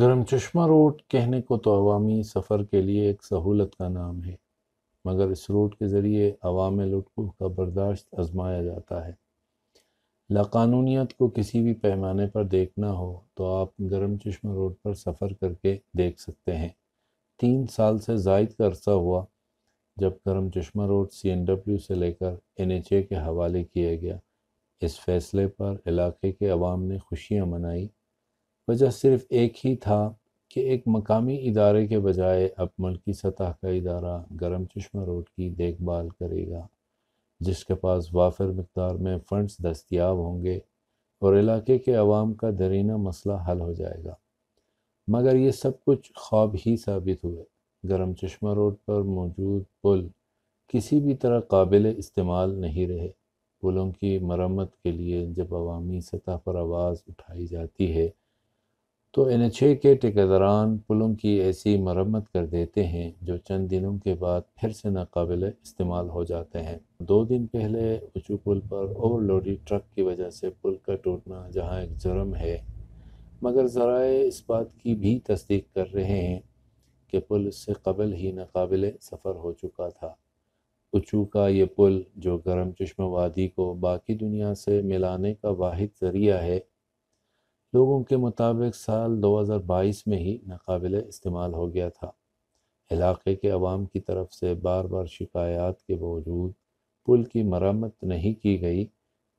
गर्म चश्मा रोड कहने को तो अवामी सफ़र के लिए एक सहूलत का नाम है मगर इस रोड के ज़रिए अवाम लुटकू का बर्दाश्त आजमाया जाता है लाकानूनीत को किसी भी पैमाने पर देखना हो तो आप गर्म चश्मा रोड पर सफ़र करके देख सकते हैं तीन साल से जायद का अरसा हुआ जब गर्म चश्मा रोड सी एन डब्ल्यू से लेकर एन एच ए के हवाले किया गया इस फैसले पर इलाके के अवाम ने खुशियाँ मनाई वजह सिर्फ एक ही था कि एक मकामी इदारे के बजाय अब मुल्की सतह का इदारा गर्म चश्मा रोड की देखभाल करेगा जिसके पास वाफर मकदार में फ़ंड्स दस्तियाब होंगे और इलाके के आवाम का दरीना मसला हल हो जाएगा मगर ये सब कुछ ख्वाब ही साबित हुए गर्म चश्मा रोड पर मौजूद पुल किसी भी तरह काबिल इस्तेमाल नहीं रहे पुलों की मरम्मत के लिए जब अवामी सतह पर आवाज़ उठाई जाती है तो एन एच ए के ठेकेदारान पुलों की ऐसी मरम्मत कर देते हैं जो चंद दिनों के बाद फिर से नाकबिल इस्तेमाल हो जाते हैं दो दिन पहले ऊँचू पुल पर ओवरलोडेड ट्रक की वजह से पुल का टूटना जहाँ एक जुर्म है मगर ज़राए इस बात की भी तस्दीक कर रहे हैं कि पुल इससे कबल ही नाकबिल सफ़र हो चुका था ऊँचू का ये पुल जो गर्म चश्मा वादी को बाकी दुनिया से मिलाने का वाद ज़रिया है लोगों के मुताबिक साल 2022 में ही नाकबिल इस्तेमाल हो गया था इलाक़े के अवाम की तरफ से बार बार शिकायत के बावजूद पुल की मरम्मत नहीं की गई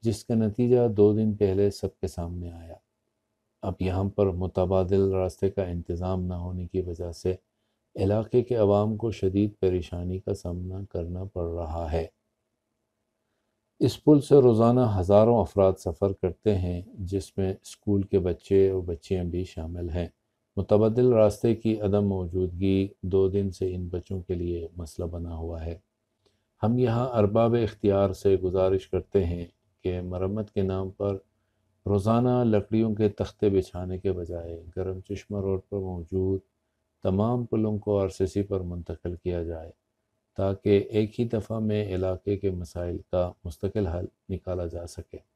जिसका नतीजा दो दिन पहले सबके सामने आया अब यहाँ पर मुतबादल रास्ते का इंतज़ाम न होने की वजह से इलाके के अवाम को शदीद परेशानी का सामना करना पड़ रहा है इस पुल से रोज़ाना हज़ारों अफराद सफ़र करते हैं जिसमें स्कूल के बच्चे और बच्चियाँ भी शामिल हैं मुतबदल रास्ते की अदम मौजूदगी दो दिन से इन बच्चों के लिए मसला बना हुआ है हम यहाँ अरबाब इख्तियार से गुजारिश करते हैं कि मरम्मत के नाम पर रोज़ाना लकड़ियों के तख्ते बिछाने के बजाय गर्म चश्मा रोड पर मौजूद तमाम पुलों को आर सी सी पर मुंतकिल किया जाए ताकि एक ही दफ़ा में इलाके के मसाइल का मुस्तकिल हल निकाला जा सके